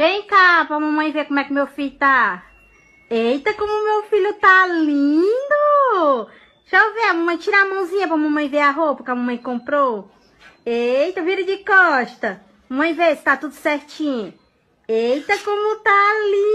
Vem cá pra mamãe ver como é que meu filho tá. Eita, como meu filho tá lindo! Deixa eu ver, a mamãe tira a mãozinha pra mamãe ver a roupa que a mamãe comprou. Eita, vira de costa. Mamãe vê se tá tudo certinho. Eita, como tá lindo!